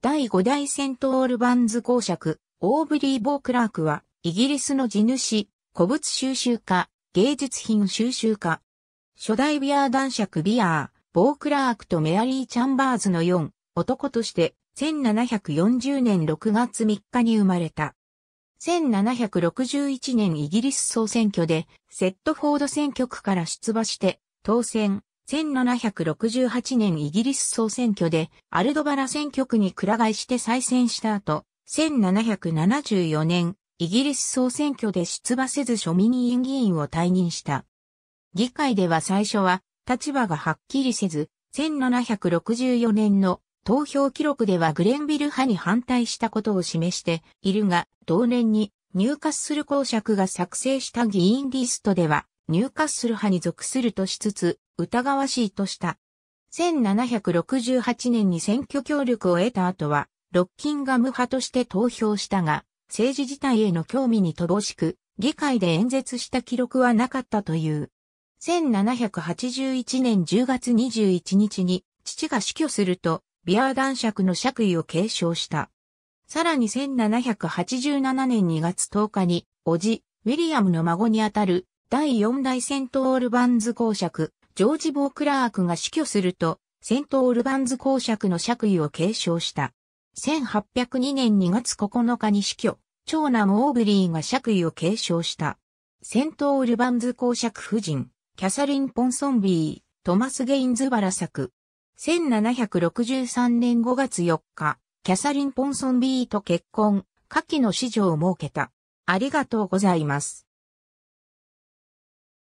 第5代セントオールバンズ公爵、オーブリー・ボー・クラークは、イギリスの地主、古物収集家、芸術品収集家。初代ビアー男爵ビアー、ボー・クラークとメアリー・チャンバーズの4、男として、1740年6月3日に生まれた。1761年イギリス総選挙で、セットフォード選挙区から出馬して、当選。1768年イギリス総選挙でアルドバラ選挙区に倶替えして再選した後、1774年イギリス総選挙で出馬せず庶民委員議員を退任した。議会では最初は立場がはっきりせず、1764年の投票記録ではグレンビル派に反対したことを示しているが、同年に入閣する公爵が作成した議員リストでは、ニューカッスル派に属するとしつつ、疑わしいとした。1768年に選挙協力を得た後は、ロッキンガム派として投票したが、政治自体への興味に乏しく、議会で演説した記録はなかったという。1781年10月21日に、父が死去すると、ビアー男爵の爵位を継承した。さらに1787年2月10日に、叔父、ウィリアムの孫にあたる第4代セント・オルバンズ公爵、ジョージ・ボー・クラークが死去すると、セント・オルバンズ公爵の爵位を継承した。1802年2月9日に死去、長男オーブリーが爵位を継承した。セント・オルバンズ公爵夫人、キャサリン・ポンソンビー、トマス・ゲインズバラ作。1763年5月4日、キャサリン・ポンソンビーと結婚、下記の子女を設けた。ありがとうございます。